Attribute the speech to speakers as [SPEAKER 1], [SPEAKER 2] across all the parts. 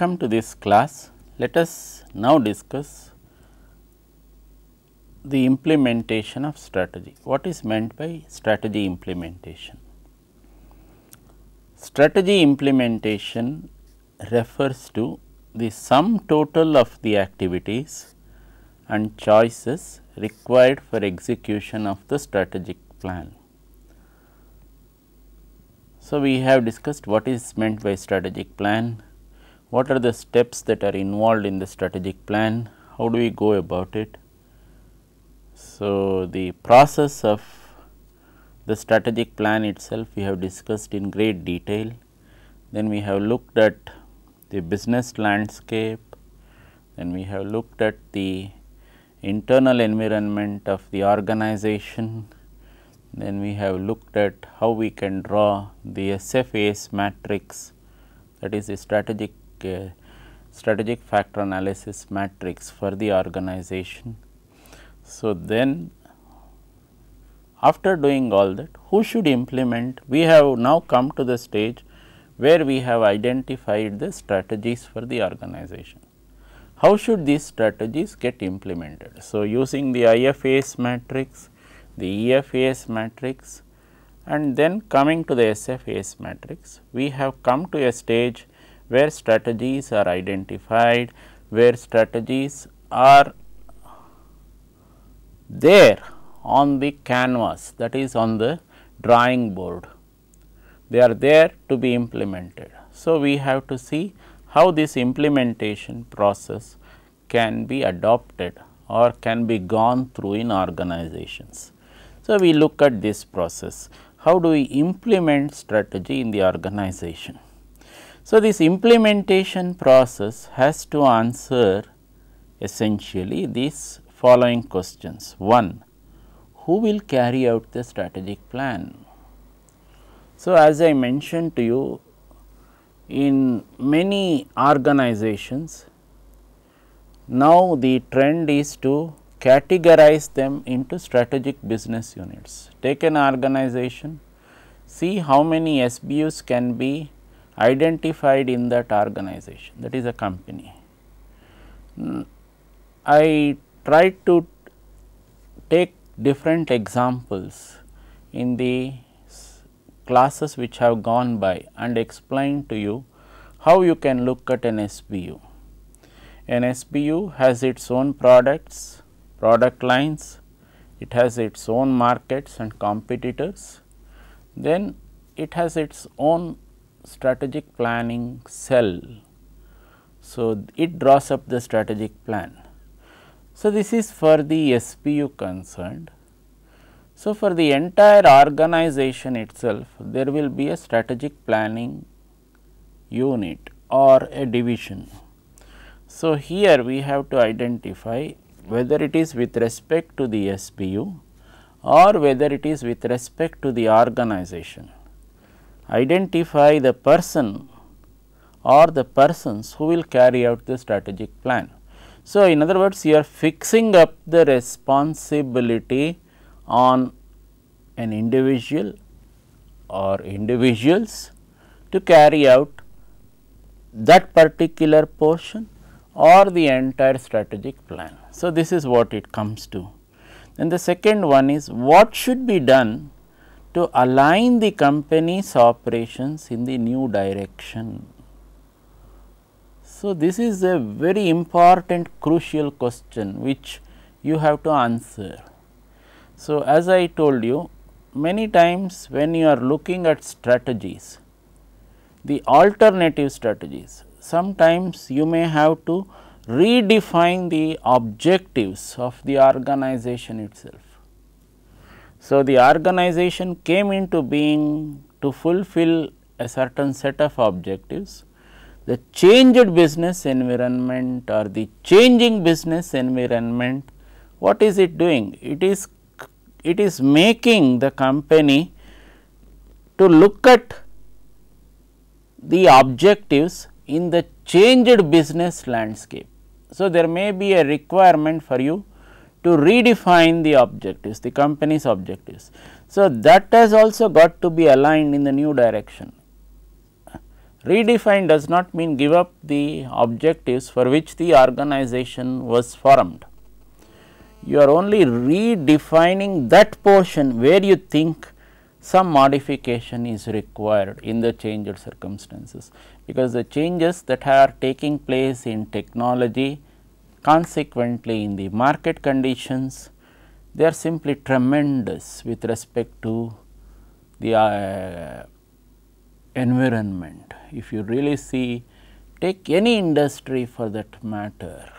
[SPEAKER 1] welcome to this class. Let us now discuss the implementation of strategy. What is meant by strategy implementation? Strategy implementation refers to the sum total of the activities and choices required for execution of the strategic plan. So, we have discussed what is meant by strategic plan, what are the steps that are involved in the strategic plan, how do we go about it. So, the process of the strategic plan itself we have discussed in great detail, then we have looked at the business landscape, then we have looked at the internal environment of the organization, then we have looked at how we can draw the SFAS matrix that is the strategic a strategic factor analysis matrix for the organization. So, then after doing all that who should implement we have now come to the stage where we have identified the strategies for the organization. How should these strategies get implemented? So, using the IFAS matrix, the EFAS matrix and then coming to the SFAS matrix, we have come to a stage where strategies are identified, where strategies are there on the canvas that is on the drawing board. They are there to be implemented. So, we have to see how this implementation process can be adopted or can be gone through in organizations. So, we look at this process, how do we implement strategy in the organization. So, this implementation process has to answer essentially these following questions. 1. Who will carry out the strategic plan? So, as I mentioned to you in many organizations, now the trend is to categorize them into strategic business units. Take an organization, see how many SBUs can be identified in that organization that is a company. Mm, I tried to take different examples in the classes which have gone by and explain to you how you can look at an SBU. An SBU has its own products, product lines, it has its own markets and competitors, then it has its own strategic planning cell. So, it draws up the strategic plan. So, this is for the SPU concerned. So, for the entire organization itself, there will be a strategic planning unit or a division. So, here we have to identify whether it is with respect to the SPU or whether it is with respect to the organization identify the person or the persons who will carry out the strategic plan. So, in other words you are fixing up the responsibility on an individual or individuals to carry out that particular portion or the entire strategic plan. So, this is what it comes to. Then the second one is what should be done to align the company's operations in the new direction. So, this is a very important crucial question which you have to answer. So, as I told you many times when you are looking at strategies, the alternative strategies sometimes you may have to redefine the objectives of the organization itself. So, the organization came into being to fulfill a certain set of objectives. The changed business environment or the changing business environment, what is it doing? It is, it is making the company to look at the objectives in the changed business landscape. So, there may be a requirement for you to redefine the objectives, the company's objectives. So, that has also got to be aligned in the new direction. Redefine does not mean give up the objectives for which the organization was formed. You are only redefining that portion where you think some modification is required in the changed circumstances, because the changes that are taking place in technology, Consequently, in the market conditions, they are simply tremendous with respect to the uh, environment. If you really see, take any industry for that matter,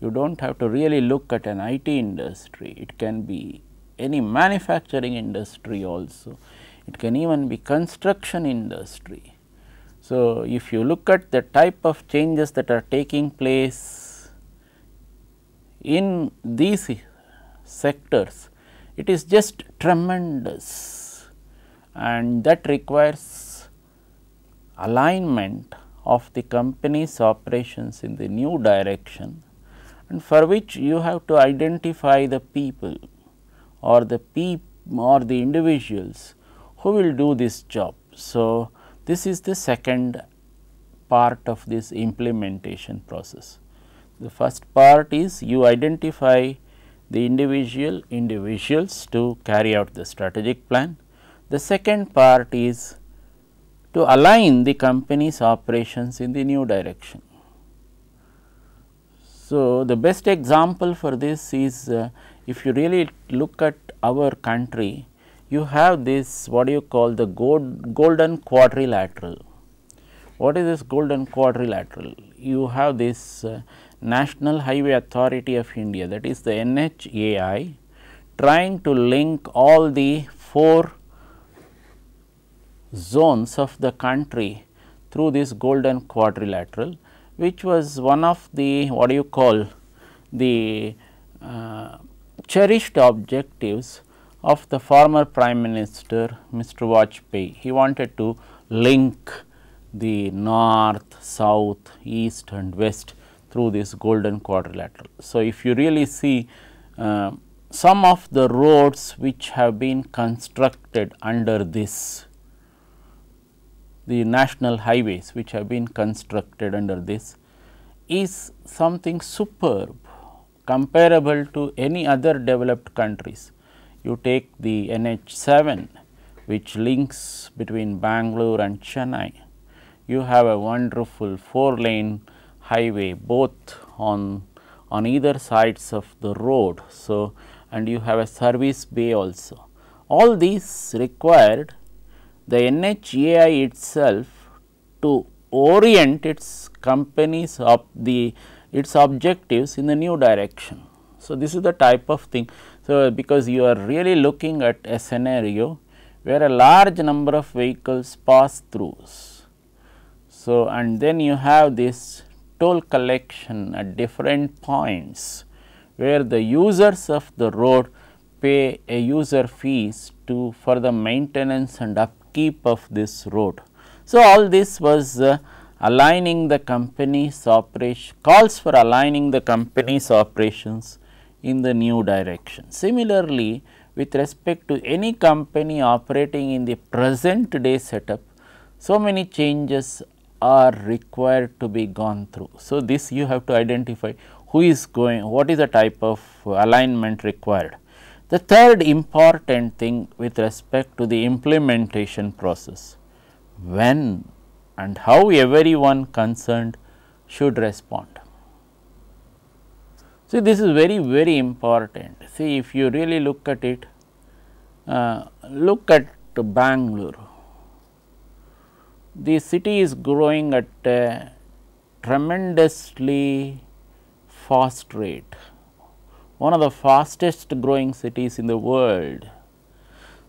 [SPEAKER 1] you do not have to really look at an IT industry, it can be any manufacturing industry also, it can even be construction industry. So, if you look at the type of changes that are taking place in these sectors, it is just tremendous and that requires alignment of the company's operations in the new direction and for which you have to identify the people or the peop, or the individuals who will do this job. So, this is the second part of this implementation process. The first part is you identify the individual individuals to carry out the strategic plan. The second part is to align the company's operations in the new direction. So, the best example for this is uh, if you really look at our country, you have this what do you call the gold, golden quadrilateral. What is this golden quadrilateral? You have this uh, National Highway Authority of India that is the NHAI trying to link all the four zones of the country through this golden quadrilateral which was one of the what do you call the uh, cherished objectives of the former prime minister Mr. Vajpayee. He wanted to link the north, south, east and west through this golden quadrilateral. So, if you really see uh, some of the roads which have been constructed under this, the national highways which have been constructed under this is something superb comparable to any other developed countries you take the NH7 which links between Bangalore and Chennai, you have a wonderful four lane highway both on on either sides of the road. So, and you have a service bay also. All these required the NHAI itself to orient its companies of the its objectives in the new direction. So, this is the type of thing. So, because you are really looking at a scenario where a large number of vehicles pass through. So, and then you have this toll collection at different points where the users of the road pay a user fees to for the maintenance and upkeep of this road. So, all this was uh, aligning the company's operation calls for aligning the company's operations in the new direction. Similarly, with respect to any company operating in the present day setup, so many changes are required to be gone through. So, this you have to identify who is going, what is the type of alignment required. The third important thing with respect to the implementation process, when and how everyone concerned should respond. See, this is very, very important. See, if you really look at it, uh, look at Bangalore. The city is growing at a tremendously fast rate, one of the fastest growing cities in the world.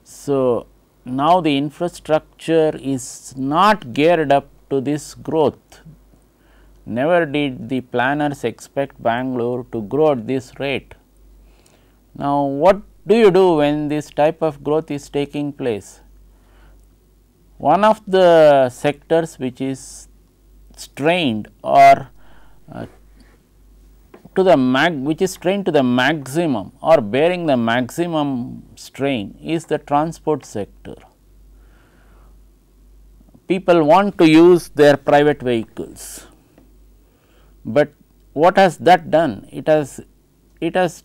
[SPEAKER 1] So, now the infrastructure is not geared up to this growth. Never did the planners expect Bangalore to grow at this rate. Now, what do you do when this type of growth is taking place? One of the sectors which is strained or uh, to the mag which is strained to the maximum or bearing the maximum strain is the transport sector. People want to use their private vehicles but what has that done? It has it has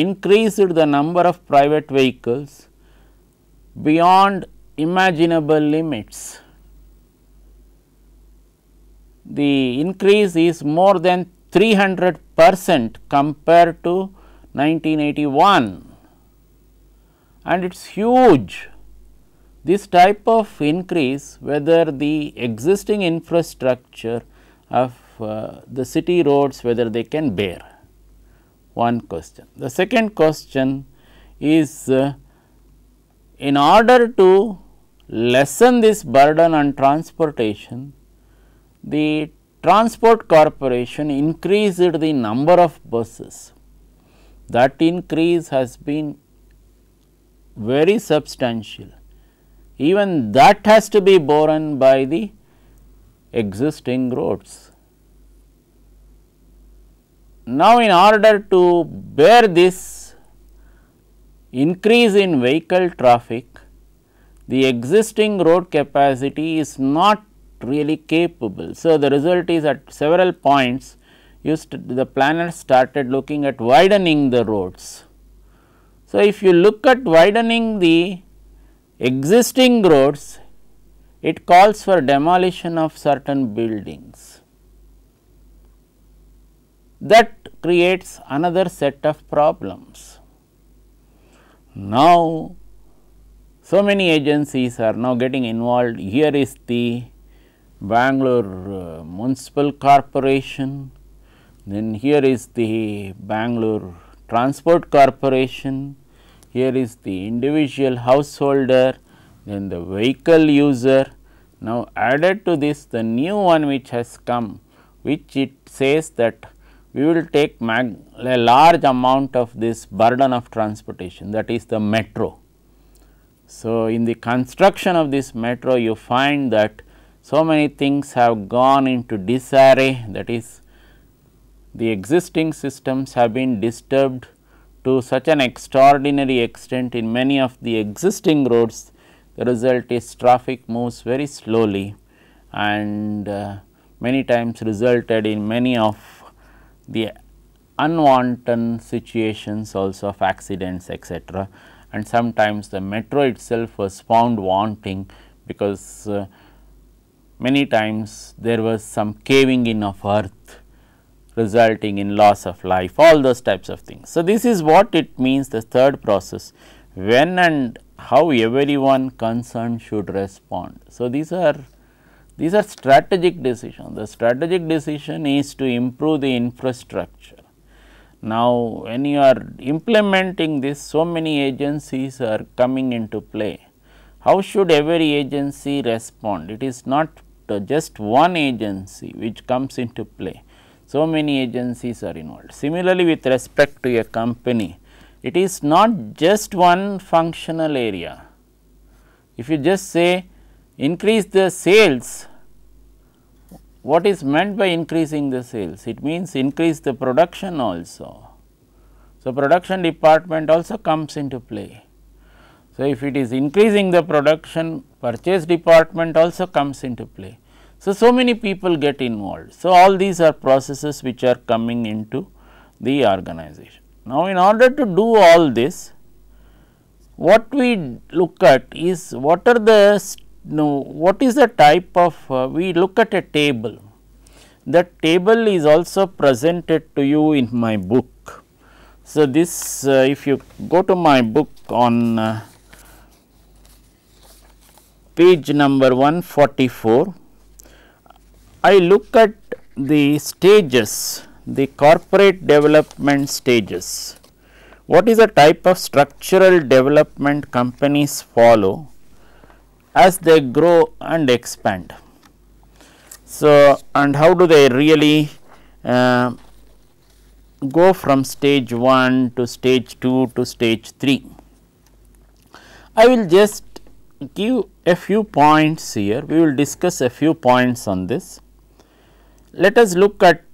[SPEAKER 1] increased the number of private vehicles beyond imaginable limits. The increase is more than 300 percent compared to 1981 and it is huge. This type of increase whether the existing infrastructure of uh, the city roads whether they can bear one question. The second question is uh, in order to lessen this burden on transportation, the transport corporation increased the number of buses. That increase has been very substantial. Even that has to be borne by the existing roads. Now, in order to bear this increase in vehicle traffic, the existing road capacity is not really capable. So, the result is at several points the planners started looking at widening the roads. So, if you look at widening the existing roads, it calls for demolition of certain buildings that creates another set of problems. Now, so many agencies are now getting involved. Here is the Bangalore uh, Municipal Corporation, then here is the Bangalore Transport Corporation, here is the individual householder, then the vehicle user. Now, added to this the new one which has come which it says that we will take a large amount of this burden of transportation that is the metro. So, in the construction of this metro you find that so many things have gone into disarray that is the existing systems have been disturbed to such an extraordinary extent in many of the existing roads the result is traffic moves very slowly and uh, many times resulted in many of the unwanted situations also of accidents etc. And sometimes the metro itself was found wanting because uh, many times there was some caving in of earth resulting in loss of life all those types of things. So, this is what it means the third process when and how everyone concerned should respond. So, these are these are strategic decisions. The strategic decision is to improve the infrastructure. Now, when you are implementing this, so many agencies are coming into play. How should every agency respond? It is not just one agency which comes into play. So many agencies are involved. Similarly, with respect to a company, it is not just one functional area. If you just say increase the sales what is meant by increasing the sales it means increase the production also so production department also comes into play so if it is increasing the production purchase department also comes into play so so many people get involved so all these are processes which are coming into the organization now in order to do all this what we look at is what are the now, what is the type of uh, we look at a table that table is also presented to you in my book. So, this uh, if you go to my book on uh, page number 144, I look at the stages the corporate development stages. What is the type of structural development companies follow as they grow and expand. So, and how do they really uh, go from stage 1 to stage 2 to stage 3? I will just give a few points here, we will discuss a few points on this. Let us look at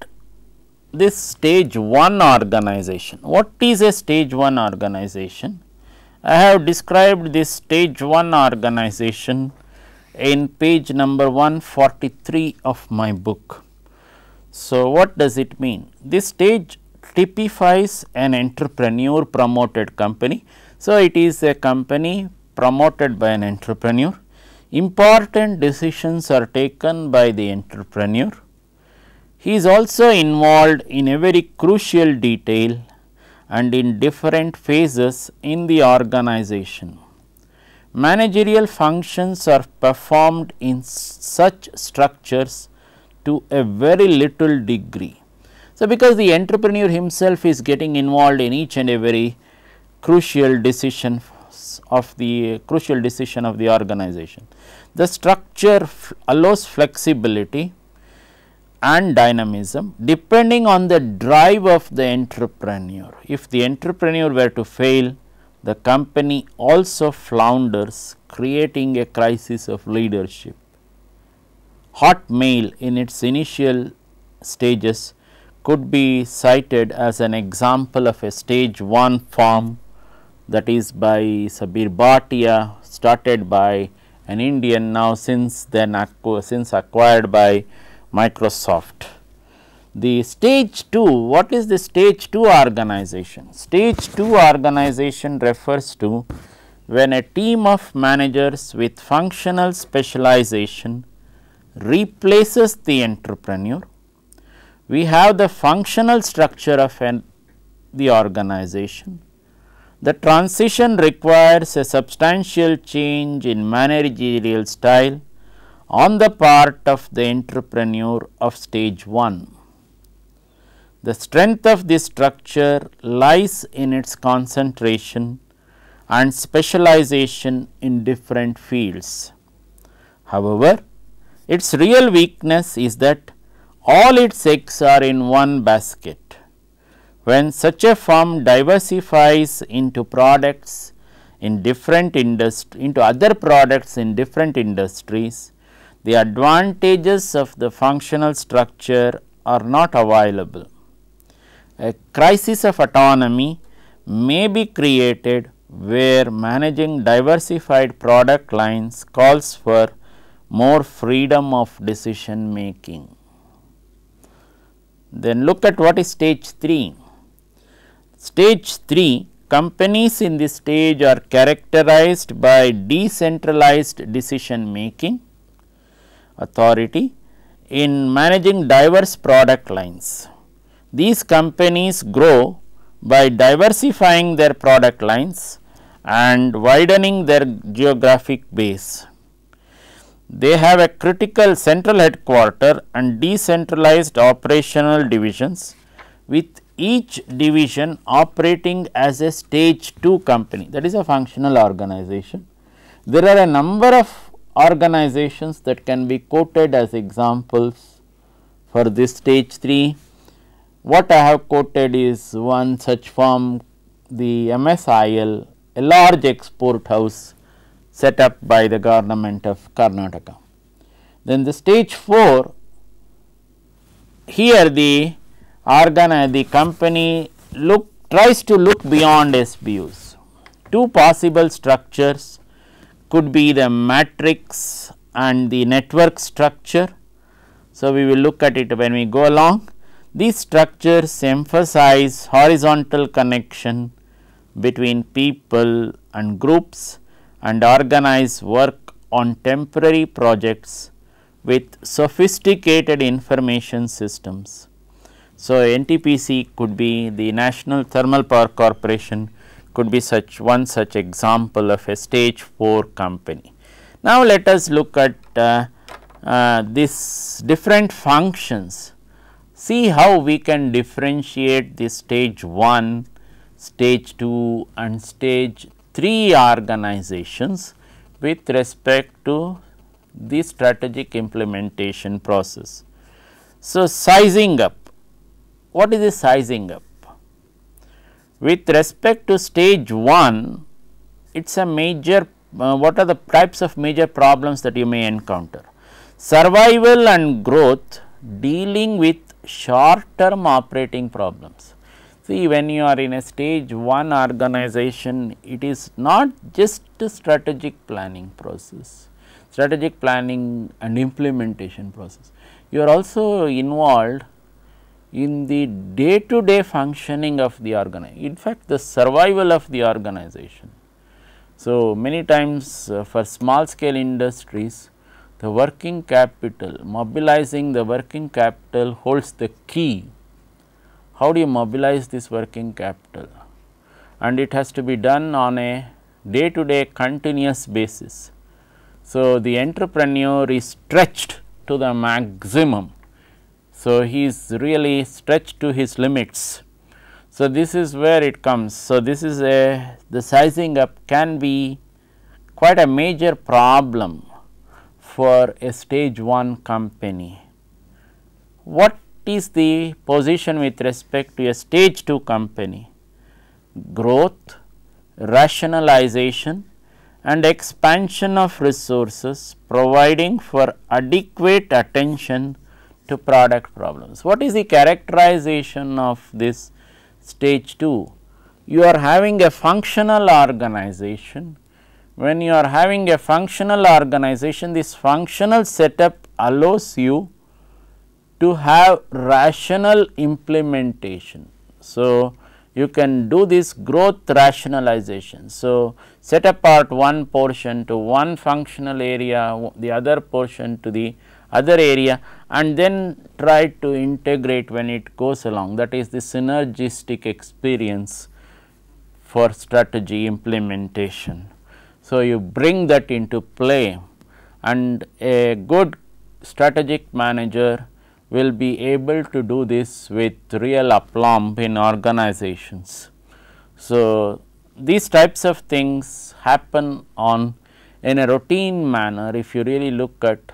[SPEAKER 1] this stage 1 organization. What is a stage 1 organization? I have described this stage 1 organization in page number 143 of my book. So, what does it mean? This stage typifies an entrepreneur promoted company. So, it is a company promoted by an entrepreneur. Important decisions are taken by the entrepreneur. He is also involved in a very crucial detail and in different phases in the organization. Managerial functions are performed in such structures to a very little degree. So, because the entrepreneur himself is getting involved in each and every crucial decision of the crucial decision of the organization. The structure allows flexibility and dynamism depending on the drive of the entrepreneur. If the entrepreneur were to fail, the company also flounders creating a crisis of leadership. Hotmail, in its initial stages could be cited as an example of a stage 1 form that is by Sabir Bhatia started by an Indian now since then acqu since acquired by Microsoft. The stage 2, what is the stage 2 organization? Stage 2 organization refers to when a team of managers with functional specialization replaces the entrepreneur. We have the functional structure of an, the organization. The transition requires a substantial change in managerial style on the part of the entrepreneur of stage 1. The strength of this structure lies in its concentration and specialization in different fields. However, its real weakness is that all its eggs are in one basket. When such a firm diversifies into products in different industry into other products in different industries, the advantages of the functional structure are not available. A crisis of autonomy may be created where managing diversified product lines calls for more freedom of decision making. Then look at what is stage 3. Stage 3 companies in this stage are characterized by decentralized decision making authority in managing diverse product lines. These companies grow by diversifying their product lines and widening their geographic base. They have a critical central headquarter and decentralized operational divisions with each division operating as a stage 2 company that is a functional organization. There are a number of organizations that can be quoted as examples for this stage 3. What I have quoted is one such firm the MSIL a large export house set up by the government of Karnataka. Then the stage 4 here the organ the company look tries to look beyond SBUs. Two possible structures could be the matrix and the network structure. So, we will look at it when we go along. These structures emphasize horizontal connection between people and groups and organize work on temporary projects with sophisticated information systems. So, NTPC could be the National Thermal Power Corporation could be such one such example of a stage 4 company. Now, let us look at uh, uh, these different functions, see how we can differentiate the stage 1, stage 2 and stage 3 organizations with respect to the strategic implementation process. So, sizing up, what is the sizing up? With respect to stage 1, it is a major uh, what are the types of major problems that you may encounter. Survival and growth dealing with short term operating problems. See when you are in a stage 1 organization, it is not just a strategic planning process, strategic planning and implementation process. You are also involved in the day to day functioning of the organization, in fact the survival of the organization. So, many times uh, for small scale industries, the working capital, mobilizing the working capital holds the key. How do you mobilize this working capital? And it has to be done on a day to day continuous basis. So, the entrepreneur is stretched to the maximum so, he is really stretched to his limits. So, this is where it comes. So, this is a the sizing up can be quite a major problem for a stage 1 company. What is the position with respect to a stage 2 company? Growth, rationalization and expansion of resources providing for adequate attention to product problems. What is the characterization of this stage 2? You are having a functional organization. When you are having a functional organization, this functional setup allows you to have rational implementation. So, you can do this growth rationalization. So, set apart one portion to one functional area, the other portion to the other area and then try to integrate when it goes along that is the synergistic experience for strategy implementation. So, you bring that into play and a good strategic manager will be able to do this with real aplomb in organizations. So, these types of things happen on in a routine manner if you really look at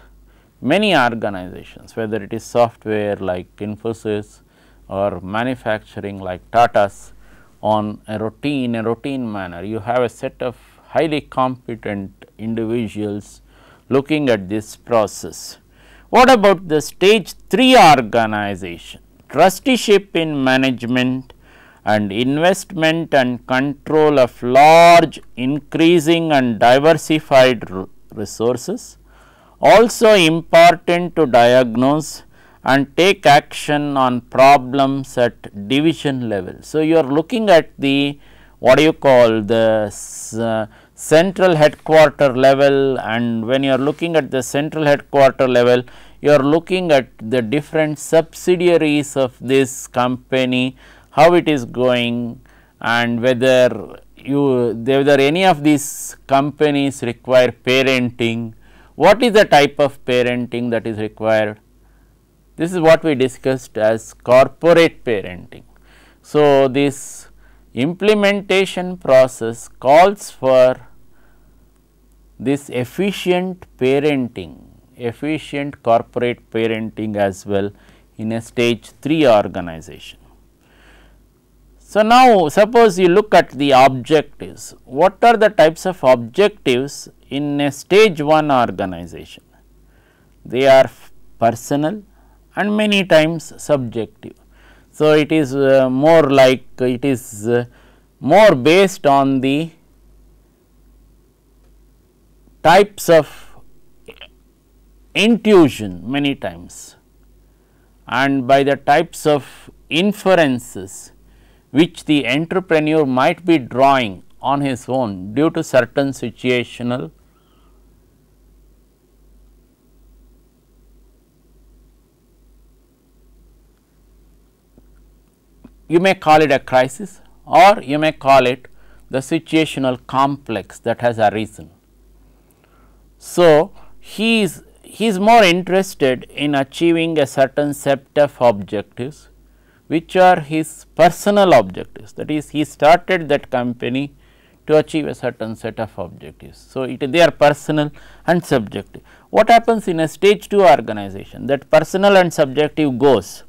[SPEAKER 1] many organizations whether it is software like Infosys or manufacturing like Tata's on a routine a routine manner you have a set of highly competent individuals looking at this process. What about the stage 3 organization trusteeship in management and investment and control of large increasing and diversified resources also important to diagnose and take action on problems at division level. So, you are looking at the what do you call the uh, central headquarter level and when you are looking at the central headquarter level you are looking at the different subsidiaries of this company how it is going and whether you whether any of these companies require parenting what is the type of parenting that is required? This is what we discussed as corporate parenting. So, this implementation process calls for this efficient parenting, efficient corporate parenting as well in a stage 3 organization. So, now suppose you look at the objectives, what are the types of objectives in a stage 1 organization? They are personal and many times subjective. So, it is uh, more like it is uh, more based on the types of intuition many times and by the types of inferences which the entrepreneur might be drawing on his own due to certain situational you may call it a crisis or you may call it the situational complex that has arisen. So, he is he is more interested in achieving a certain set of objectives which are his personal objectives that is he started that company to achieve a certain set of objectives. So, it they are personal and subjective. What happens in a stage 2 organization that personal and subjective goes.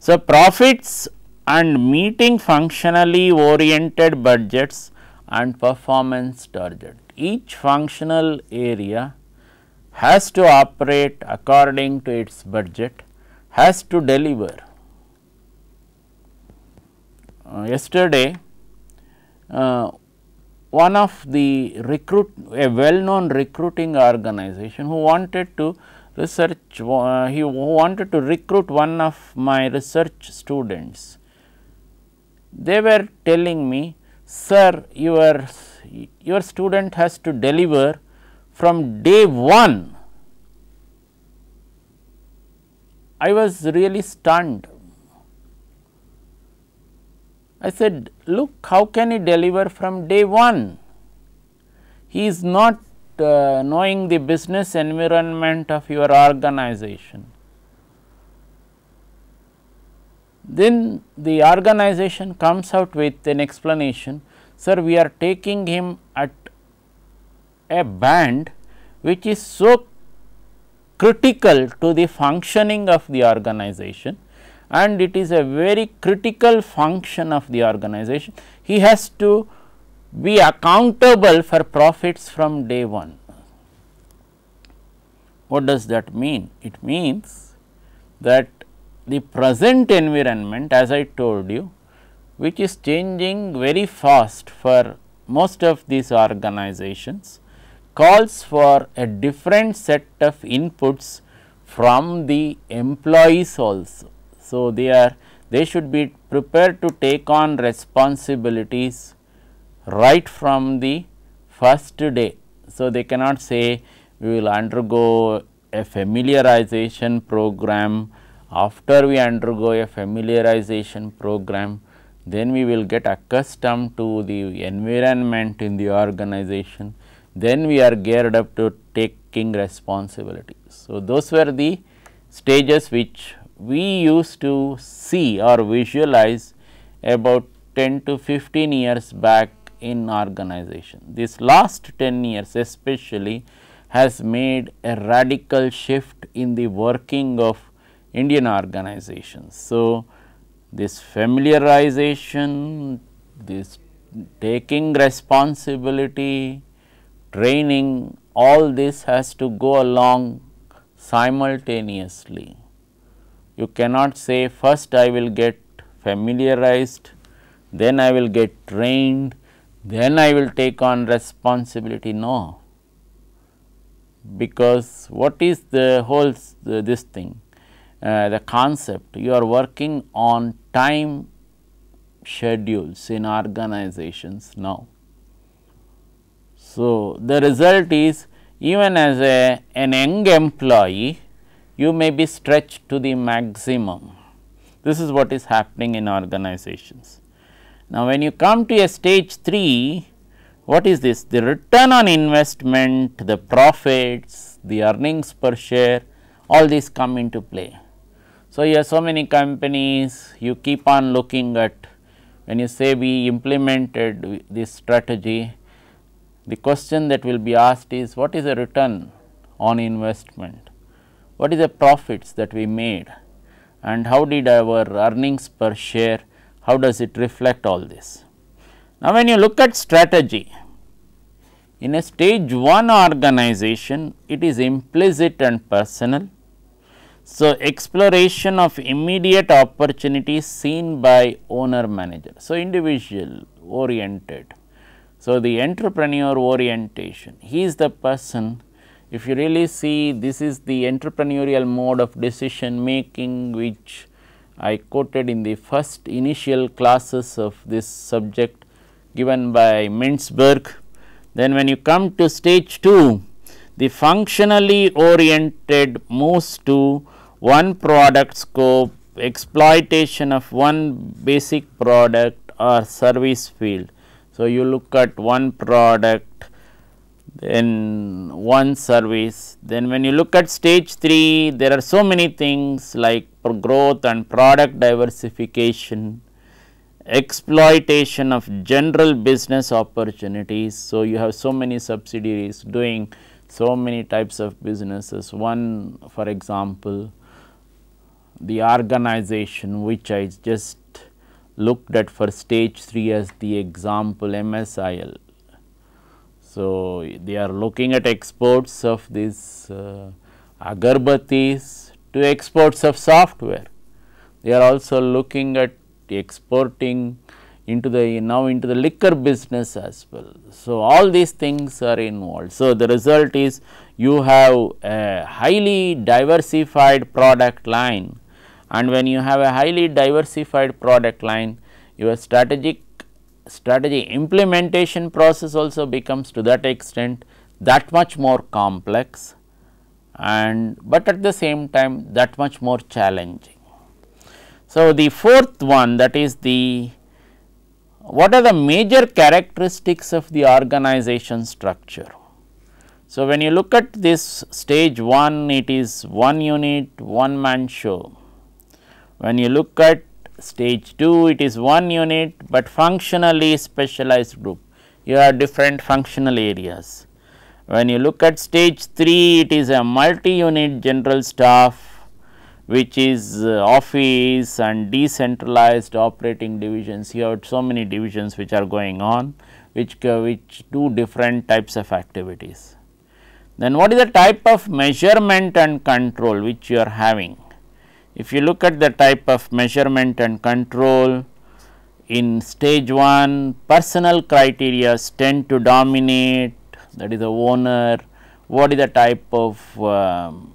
[SPEAKER 1] So, profits and meeting functionally oriented budgets and performance target. Each functional area has to operate according to its budget, has to deliver uh, yesterday uh, one of the recruit a well known recruiting organization who wanted to research uh, he wanted to recruit one of my research students. They were telling me sir your your student has to deliver from day 1. I was really stunned I said, look how can he deliver from day 1? He is not uh, knowing the business environment of your organization. Then the organization comes out with an explanation, sir we are taking him at a band which is so critical to the functioning of the organization and it is a very critical function of the organization. He has to be accountable for profits from day one. What does that mean? It means that the present environment as I told you which is changing very fast for most of these organizations calls for a different set of inputs from the employees also. So, they are they should be prepared to take on responsibilities right from the first day. So, they cannot say we will undergo a familiarization program after we undergo a familiarization program then we will get accustomed to the environment in the organization then we are geared up to taking responsibility. So, those were the stages which we used to see or visualize about 10 to 15 years back in organization. This last 10 years especially has made a radical shift in the working of Indian organizations. So, this familiarization, this taking responsibility, training all this has to go along simultaneously you cannot say first I will get familiarized, then I will get trained, then I will take on responsibility. No, because what is the whole the, this thing, uh, the concept you are working on time schedules in organizations now. So, the result is even as a an young employee you may be stretched to the maximum. This is what is happening in organizations. Now, when you come to a stage 3, what is this? The return on investment, the profits, the earnings per share, all these come into play. So, you have so many companies, you keep on looking at when you say we implemented this strategy, the question that will be asked is what is the return on investment? what is the profits that we made and how did our earnings per share, how does it reflect all this. Now, when you look at strategy, in a stage 1 organization, it is implicit and personal. So, exploration of immediate opportunities seen by owner manager. So, individual oriented. So, the entrepreneur orientation, he is the person if you really see this is the entrepreneurial mode of decision making which I quoted in the first initial classes of this subject given by Mintzberg. Then when you come to stage 2, the functionally oriented moves to one product scope, exploitation of one basic product or service field. So, you look at one product then one service. Then when you look at stage 3, there are so many things like growth and product diversification, exploitation of general business opportunities. So, you have so many subsidiaries doing so many types of businesses. One for example, the organization which I just looked at for stage 3 as the example MSIL so, they are looking at exports of these uh, agarbatis to exports of software. They are also looking at exporting into the now into the liquor business as well. So, all these things are involved. So, the result is you have a highly diversified product line and when you have a highly diversified product line your strategic strategy implementation process also becomes to that extent that much more complex and but at the same time that much more challenging. So, the fourth one that is the what are the major characteristics of the organization structure. So, when you look at this stage 1 it is one unit one man show, when you look at stage 2 it is one unit, but functionally specialized group you have different functional areas. When you look at stage 3 it is a multi unit general staff which is uh, office and decentralized operating divisions you have so many divisions which are going on which which do different types of activities. Then what is the type of measurement and control which you are having? If you look at the type of measurement and control in stage 1 personal criteria tend to dominate that is the owner, what is the type of um,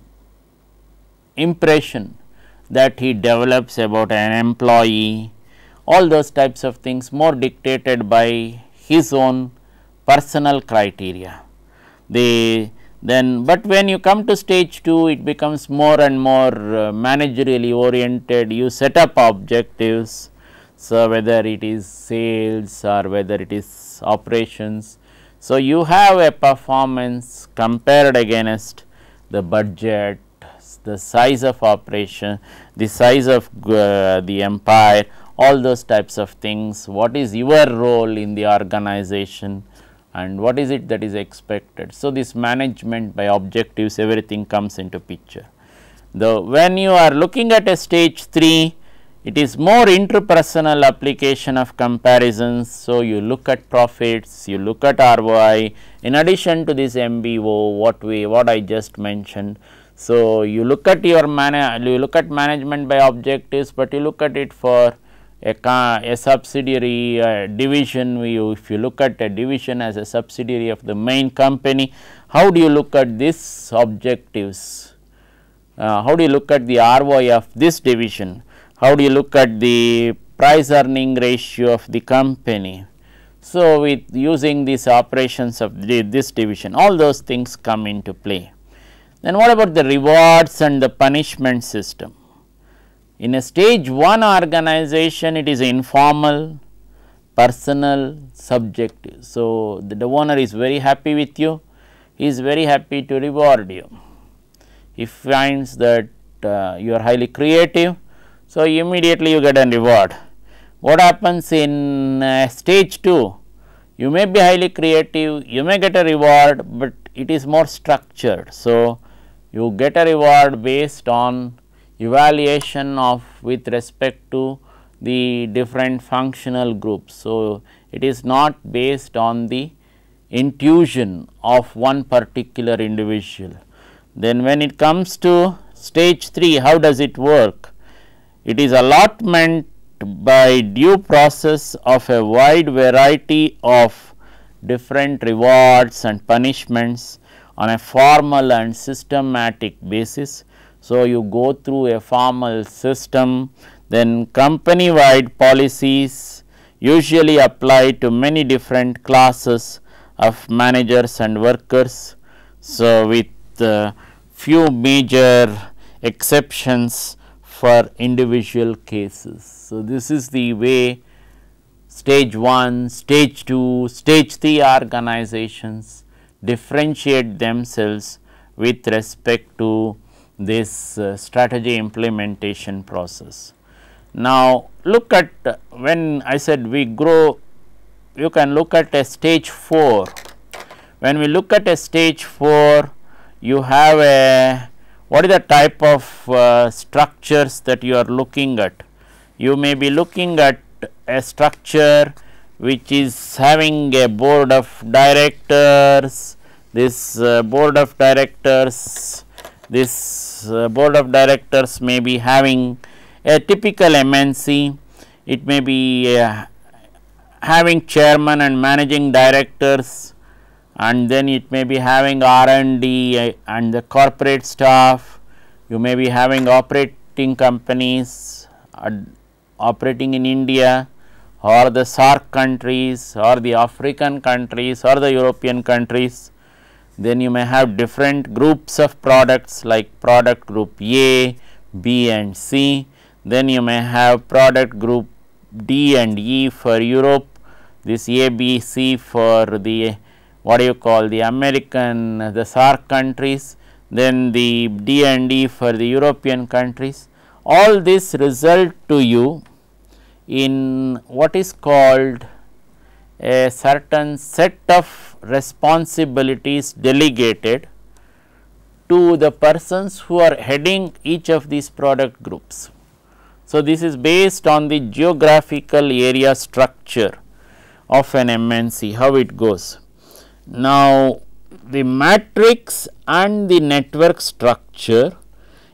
[SPEAKER 1] impression that he develops about an employee, all those types of things more dictated by his own personal criteria. The then but when you come to stage 2 it becomes more and more uh, managerially oriented you set up objectives so whether it is sales or whether it is operations so you have a performance compared against the budget the size of operation the size of uh, the empire all those types of things what is your role in the organization and what is it that is expected. So, this management by objectives everything comes into picture. The when you are looking at a stage 3 it is more interpersonal application of comparisons. So, you look at profits, you look at ROI in addition to this MBO what we what I just mentioned. So, you look at your man you look at management by objectives, but you look at it for a, a subsidiary division you, if you look at a division as a subsidiary of the main company how do you look at these objectives uh, how do you look at the ROI of this division how do you look at the price earning ratio of the company so with using these operations of the, this division all those things come into play then what about the rewards and the punishment system in a stage 1 organization, it is informal, personal, subjective. So, the, the owner is very happy with you, he is very happy to reward you. He finds that uh, you are highly creative, so immediately you get a reward. What happens in uh, stage 2? You may be highly creative, you may get a reward, but it is more structured. So, you get a reward based on evaluation of with respect to the different functional groups. So, it is not based on the intuition of one particular individual. Then when it comes to stage 3, how does it work? It is allotment by due process of a wide variety of different rewards and punishments on a formal and systematic basis so, you go through a formal system then company wide policies usually apply to many different classes of managers and workers. So, with uh, few major exceptions for individual cases. So, this is the way stage 1, stage 2, stage 3 organizations differentiate themselves with respect to this uh, strategy implementation process. Now, look at uh, when I said we grow, you can look at a stage 4. When we look at a stage 4, you have a what is the type of uh, structures that you are looking at. You may be looking at a structure which is having a board of directors, this uh, board of directors this uh, board of directors may be having a typical MNC, it may be uh, having chairman and managing directors and then it may be having R&D uh, and the corporate staff, you may be having operating companies operating in India or the SARC countries or the African countries or the European countries then you may have different groups of products like product group A, B and C, then you may have product group D and E for Europe, this A, B, C for the what do you call the American, the SARC countries, then the D and E for the European countries. All this result to you in what is called a certain set of responsibilities delegated to the persons who are heading each of these product groups. So, this is based on the geographical area structure of an MNC, how it goes. Now, the matrix and the network structure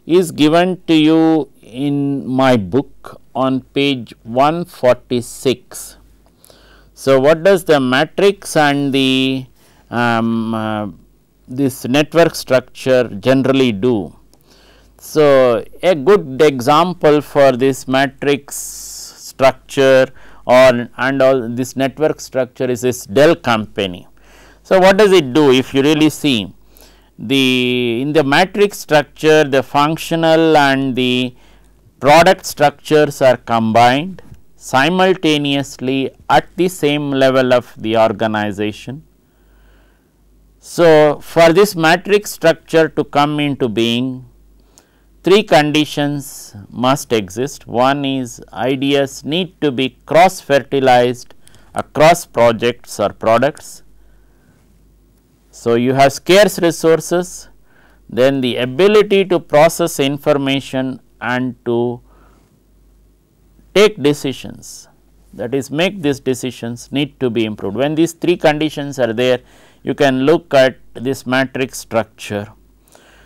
[SPEAKER 1] is given to you in my book on page 146. So, what does the matrix and the um, uh, this network structure generally do? So, a good example for this matrix structure or and all this network structure is this Dell company. So, what does it do if you really see the in the matrix structure the functional and the product structures are combined simultaneously at the same level of the organization. So, for this matrix structure to come into being, three conditions must exist. One is ideas need to be cross fertilized across projects or products. So, you have scarce resources, then the ability to process information and to take decisions that is make these decisions need to be improved. When these three conditions are there you can look at this matrix structure.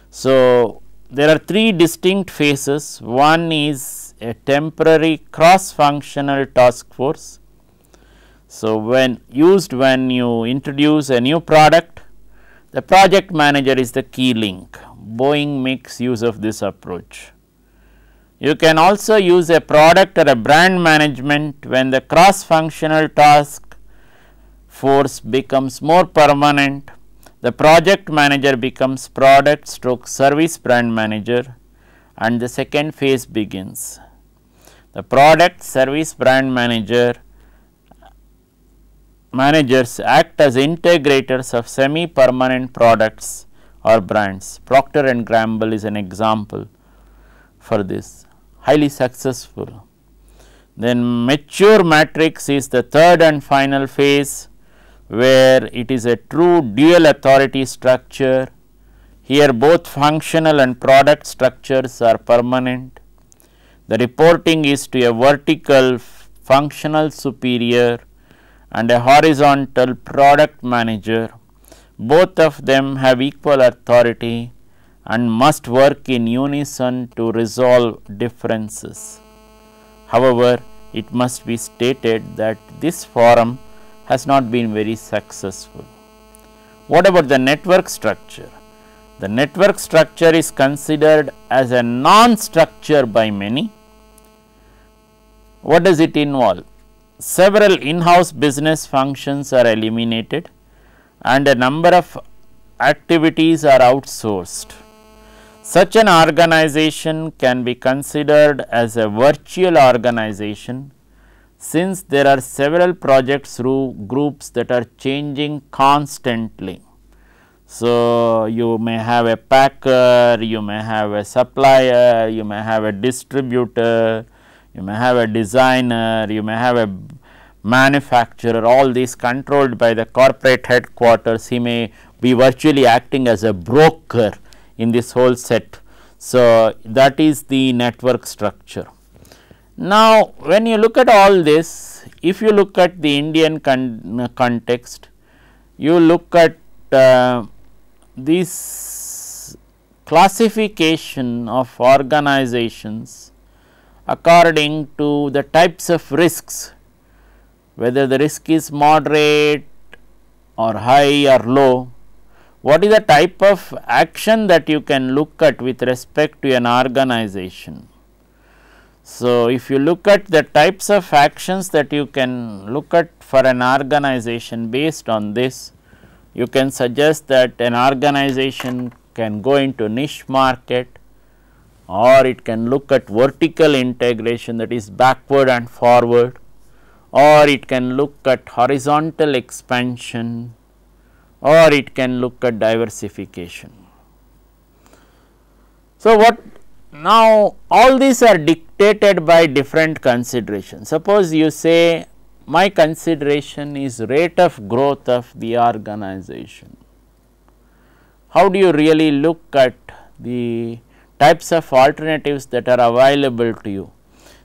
[SPEAKER 1] So, there are three distinct phases one is a temporary cross functional task force. So, when used when you introduce a new product the project manager is the key link Boeing makes use of this approach. You can also use a product or a brand management when the cross functional task force becomes more permanent. The project manager becomes product stroke service brand manager and the second phase begins. The product service brand manager managers act as integrators of semi permanent products or brands. Procter and Gamble is an example for this highly successful. Then mature matrix is the third and final phase where it is a true dual authority structure. Here both functional and product structures are permanent. The reporting is to a vertical functional superior and a horizontal product manager. Both of them have equal authority and must work in unison to resolve differences. However, it must be stated that this forum has not been very successful. What about the network structure? The network structure is considered as a non-structure by many. What does it involve? Several in-house business functions are eliminated and a number of activities are outsourced. Such an organization can be considered as a virtual organization since there are several projects groups that are changing constantly. So, you may have a packer, you may have a supplier, you may have a distributor, you may have a designer, you may have a manufacturer, all these controlled by the corporate headquarters, he may be virtually acting as a broker in this whole set. So, that is the network structure. Now, when you look at all this, if you look at the Indian con uh, context, you look at uh, this classification of organizations according to the types of risks, whether the risk is moderate or high or low what is the type of action that you can look at with respect to an organization. So, if you look at the types of actions that you can look at for an organization based on this, you can suggest that an organization can go into niche market or it can look at vertical integration that is backward and forward or it can look at horizontal expansion or it can look at diversification. So, what now all these are dictated by different considerations. Suppose you say my consideration is rate of growth of the organization. How do you really look at the types of alternatives that are available to you?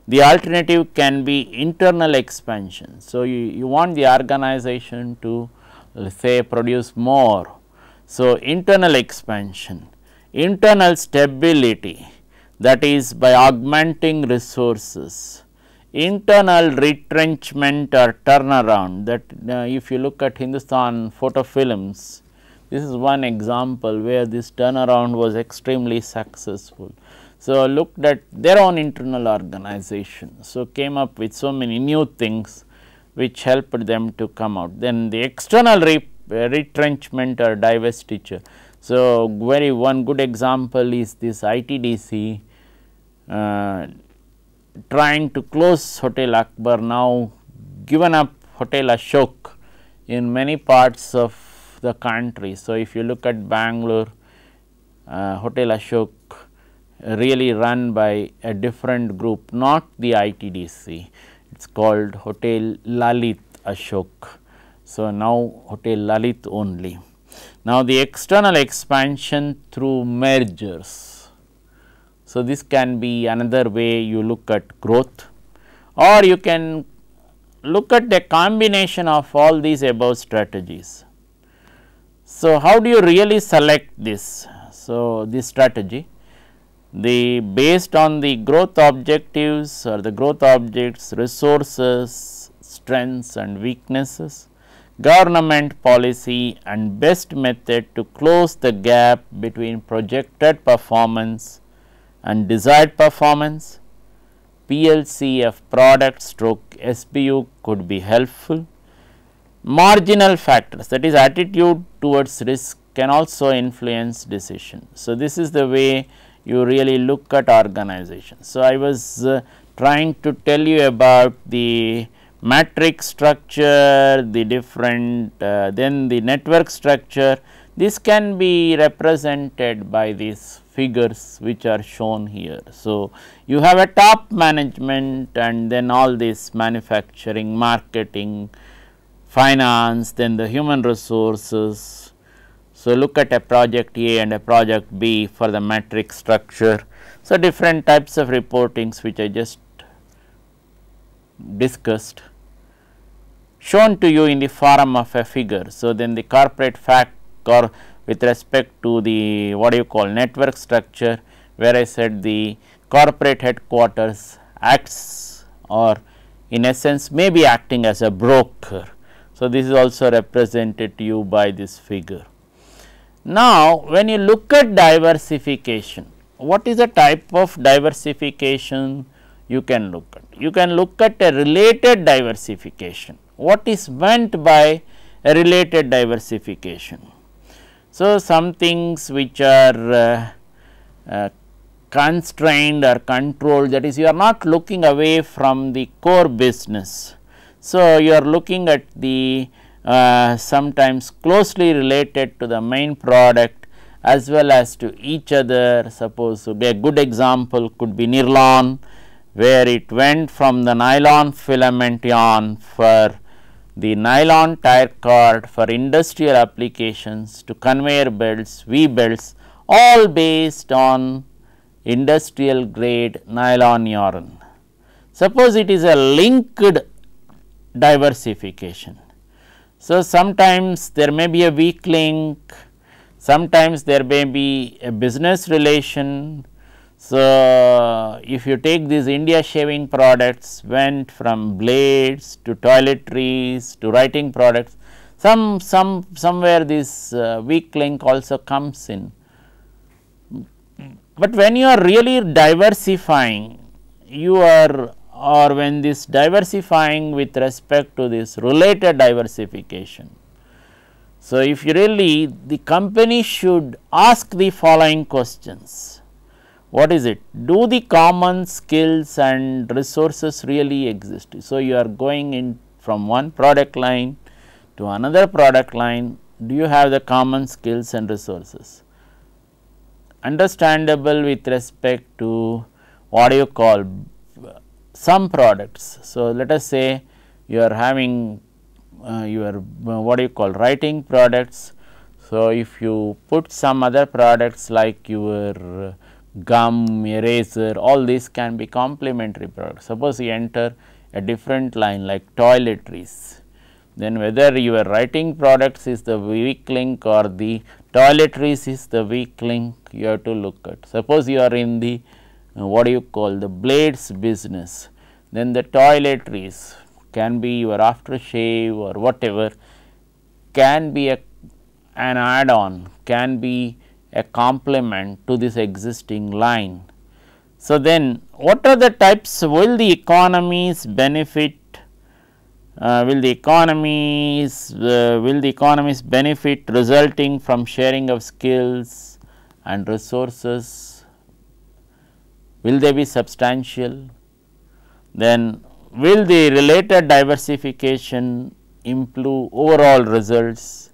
[SPEAKER 1] The alternative can be internal expansion. So, you, you want the organization to let us say produce more. So, internal expansion, internal stability that is by augmenting resources, internal retrenchment or turnaround that uh, if you look at Hindustan photo films, this is one example where this turnaround was extremely successful. So, looked at their own internal organization. So, came up with so many new things which helped them to come out. Then the external re retrenchment or divestiture. So, very one good example is this ITDC uh, trying to close Hotel Akbar now given up Hotel Ashok in many parts of the country. So, if you look at Bangalore, uh, Hotel Ashok really run by a different group, not the ITDC it is called Hotel Lalit Ashok. So, now Hotel Lalit only. Now, the external expansion through mergers. So, this can be another way you look at growth or you can look at the combination of all these above strategies. So, how do you really select this? So, this strategy the based on the growth objectives or the growth objects, resources, strengths and weaknesses, government policy and best method to close the gap between projected performance and desired performance. PLC of product stroke SBU could be helpful. Marginal factors that is attitude towards risk can also influence decision. So, this is the way you really look at organization. So, I was uh, trying to tell you about the matrix structure, the different uh, then the network structure. This can be represented by these figures which are shown here. So, you have a top management and then all this manufacturing, marketing, finance, then the human resources, so, look at a project A and a project B for the matrix structure. So, different types of reportings which I just discussed shown to you in the form of a figure. So, then the corporate fact or with respect to the what do you call network structure where I said the corporate headquarters acts or in essence may be acting as a broker. So, this is also represented to you by this figure. Now, when you look at diversification, what is the type of diversification you can look at? You can look at a related diversification. What is meant by a related diversification? So, some things which are uh, uh, constrained or controlled that is you are not looking away from the core business. So, you are looking at the uh, sometimes closely related to the main product as well as to each other. Suppose to be a good example could be nylon, where it went from the nylon filament yarn for the nylon tire cord for industrial applications to conveyor belts, V belts all based on industrial grade nylon yarn. Suppose it is a linked diversification so, sometimes there may be a weak link, sometimes there may be a business relation. So, if you take these India shaving products went from blades to toiletries to writing products, some, some somewhere this uh, weak link also comes in. But when you are really diversifying, you are or when this diversifying with respect to this related diversification. So, if you really the company should ask the following questions. What is it? Do the common skills and resources really exist? So, you are going in from one product line to another product line. Do you have the common skills and resources? Understandable with respect to what do you call some products. So, let us say you are having uh, your uh, what do you call writing products. So, if you put some other products like your gum, eraser, all these can be complementary products. Suppose you enter a different line like toiletries, then whether your writing products is the weak link or the toiletries is the weak link you have to look at. Suppose you are in the uh, what do you call the blades business, then the toiletries can be your aftershave or whatever can be a, an add on, can be a complement to this existing line. So, then what are the types will the economies benefit uh, will the economies uh, will the economies benefit resulting from sharing of skills and resources will they be substantial? Then will the related diversification improve overall results?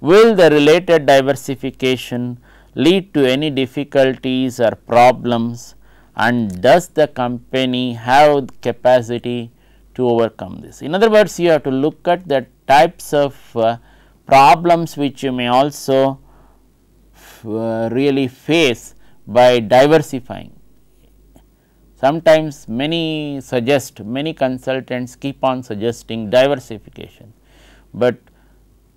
[SPEAKER 1] Will the related diversification lead to any difficulties or problems and does the company have the capacity to overcome this? In other words, you have to look at the types of uh, problems which you may also uh, really face by diversifying. Sometimes many suggest, many consultants keep on suggesting diversification, but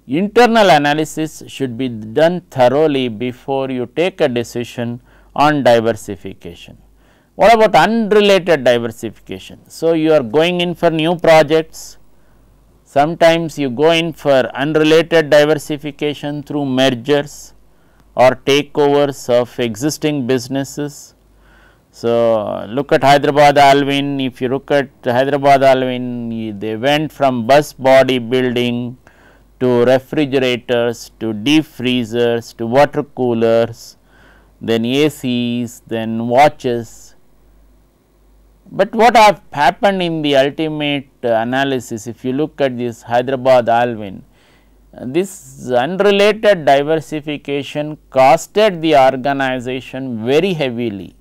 [SPEAKER 1] internal analysis should be done thoroughly before you take a decision on diversification. What about unrelated diversification? So, you are going in for new projects, sometimes you go in for unrelated diversification through mergers or takeovers of existing businesses so, look at Hyderabad Alvin, if you look at Hyderabad Alvin, they went from bus body building to refrigerators, to deep freezers, to water coolers, then ACs, then watches. But what have happened in the ultimate uh, analysis, if you look at this Hyderabad Alvin, this unrelated diversification costed the organization very heavily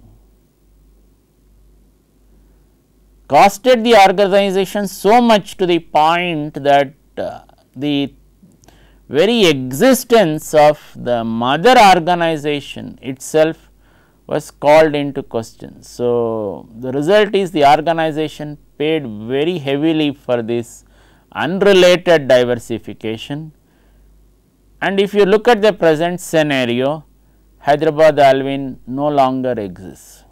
[SPEAKER 1] costed the organization so much to the point that uh, the very existence of the mother organization itself was called into question. So, the result is the organization paid very heavily for this unrelated diversification and if you look at the present scenario, Hyderabad Alvin no longer exists.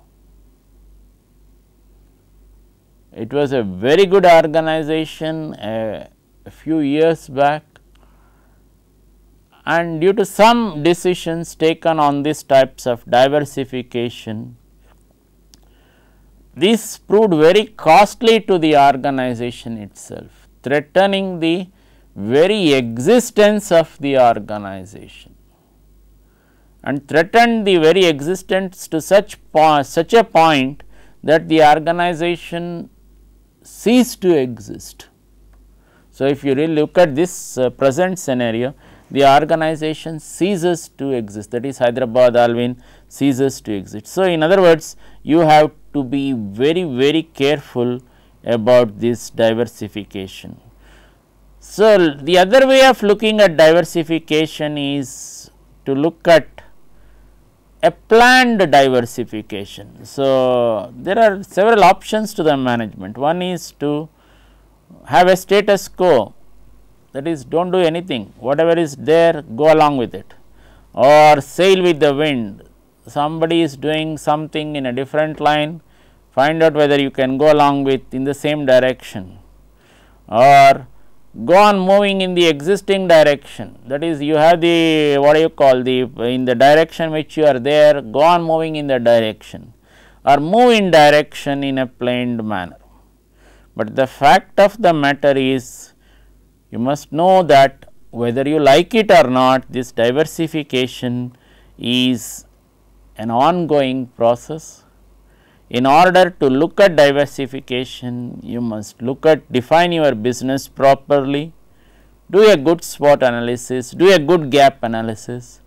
[SPEAKER 1] It was a very good organization a few years back and due to some decisions taken on these types of diversification, this proved very costly to the organization itself, threatening the very existence of the organization and threatened the very existence to such, such a point that the organization cease to exist. So, if you really look at this uh, present scenario, the organization ceases to exist that is Hyderabad Alvin ceases to exist. So, in other words, you have to be very, very careful about this diversification. So, the other way of looking at diversification is to look at a planned diversification. So, there are several options to the management. One is to have a status quo that is do not do anything whatever is there go along with it or sail with the wind somebody is doing something in a different line find out whether you can go along with in the same direction or Go on moving in the existing direction that is you have the what do you call the in the direction which you are there Go on moving in the direction or move in direction in a planed manner. But the fact of the matter is you must know that whether you like it or not this diversification is an ongoing process in order to look at diversification, you must look at define your business properly, do a good spot analysis, do a good gap analysis,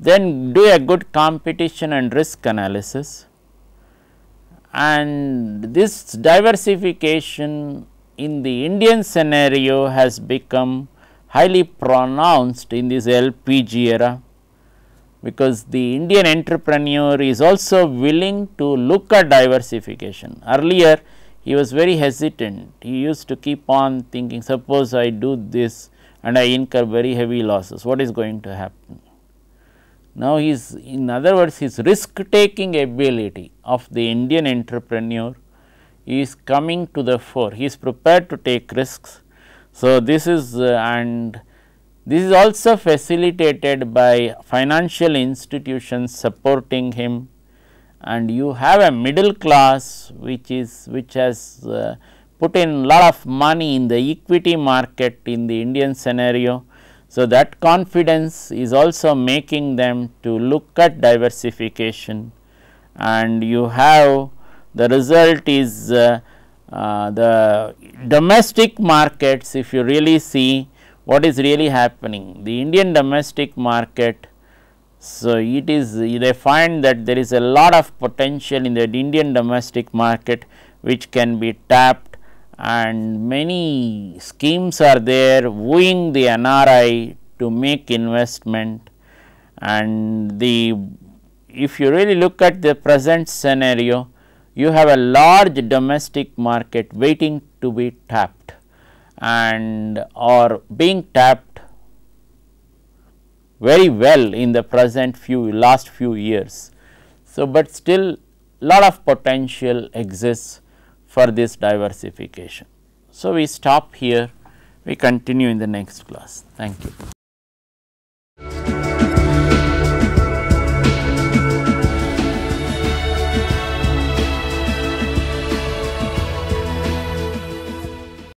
[SPEAKER 1] then do a good competition and risk analysis and this diversification in the Indian scenario has become highly pronounced in this LPG era because the Indian entrepreneur is also willing to look at diversification. Earlier, he was very hesitant, he used to keep on thinking suppose I do this and I incur very heavy losses, what is going to happen? Now, he is in other words his risk taking ability of the Indian entrepreneur is coming to the fore, he is prepared to take risks. So, this is uh, and this is also facilitated by financial institutions supporting him and you have a middle class which is which has uh, put in lot of money in the equity market in the Indian scenario. So, that confidence is also making them to look at diversification and you have the result is uh, uh, the domestic markets if you really see what is really happening? The Indian domestic market, so it is they find that there is a lot of potential in the Indian domestic market which can be tapped and many schemes are there wooing the NRI to make investment and the if you really look at the present scenario, you have a large domestic market waiting to be tapped and are being tapped very well in the present few last few years. So, but still lot of potential exists for this diversification. So, we stop here, we continue in the next class. Thank you.